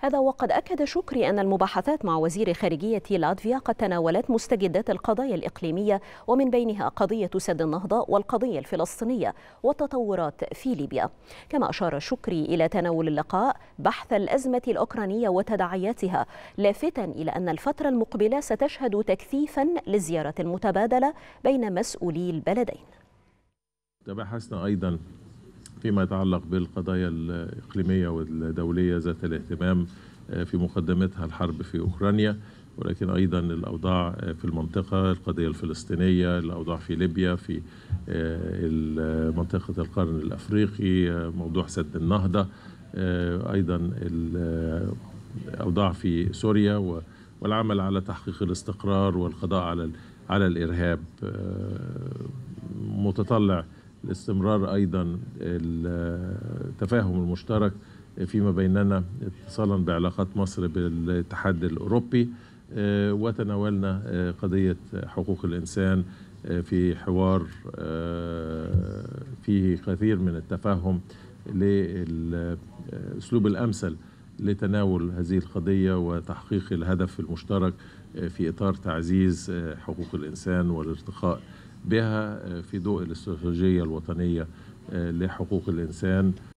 هذا وقد أكد شكري أن المباحثات مع وزير خارجية لاتفيا قد تناولت مستجدات القضايا الإقليمية ومن بينها قضية سد النهضة والقضية الفلسطينية والتطورات في ليبيا كما أشار شكري إلى تناول اللقاء بحث الأزمة الأوكرانية وتداعياتها لافتا إلى أن الفترة المقبلة ستشهد تكثيفا للزيارة المتبادلة بين مسؤولي البلدين تبحثنا أيضا فيما يتعلق بالقضايا الإقليمية والدولية ذات الاهتمام آه، في مقدمتها الحرب في أوكرانيا ولكن أيضا الأوضاع آه، في المنطقة القضية الفلسطينية الأوضاع في ليبيا في آه، منطقة القرن الأفريقي موضوع سد النهضة أيضا الأوضاع في سوريا والعمل على تحقيق الاستقرار والقضاء على على الإرهاب متطلع الاستمرار ايضا التفاهم المشترك فيما بيننا اتصالا بعلاقات مصر بالاتحاد الاوروبي آه، وتناولنا آه، قضيه حقوق الانسان آه، في حوار فيه كثير من التفاهم للاسلوب الامثل لتناول هذه القضيه وتحقيق الهدف المشترك في اطار تعزيز حقوق الانسان والارتقاء بها آه، في ضوء الاستراتيجية الوطنية آه، لحقوق الإنسان